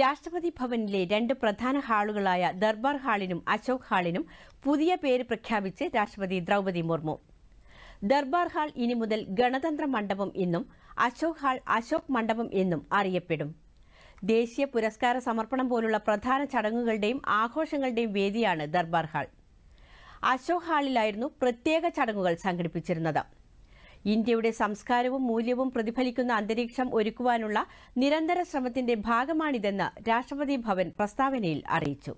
രാഷ്ട്രപതി ഭവനിലെ രണ്ട് പ്രധാന ഹാളുകളായ ദർബാർ ഹാളിനും അശോക് ഹാളിനും പുതിയ പേര് പ്രഖ്യാപിച്ച് രാഷ്ട്രപതി ദ്രൗപദി മുർമു ദർബാർ ഹാൾ ഇനി മുതൽ ഗണതന്ത്ര മണ്ഡപം എന്നും അശോക് ഹാൾ അശോക് മണ്ഡപം എന്നും അറിയപ്പെടും ദേശീയ പുരസ്കാര സമർപ്പണം പോലുള്ള പ്രധാന ചടങ്ങുകളുടെയും ആഘോഷങ്ങളുടെയും വേദിയാണ് ദർബാർ ഹാൾ അശോക് ഹാളിലായിരുന്നു പ്രത്യേക ചടങ്ങുകൾ സംഘടിപ്പിച്ചിരുന്നത് ഇന്ത്യയുടെ സംസ്കാരവും മൂല്യവും പ്രതിഫലിക്കുന്ന അന്തരീക്ഷം ഒരുക്കുവാനുള്ള നിരന്തര ശ്രമത്തിന്റെ ഭാഗമാണിതെന്ന് രാഷ്ട്രപതി ഭവൻ പ്രസ്താവനയിൽ അറിയിച്ചു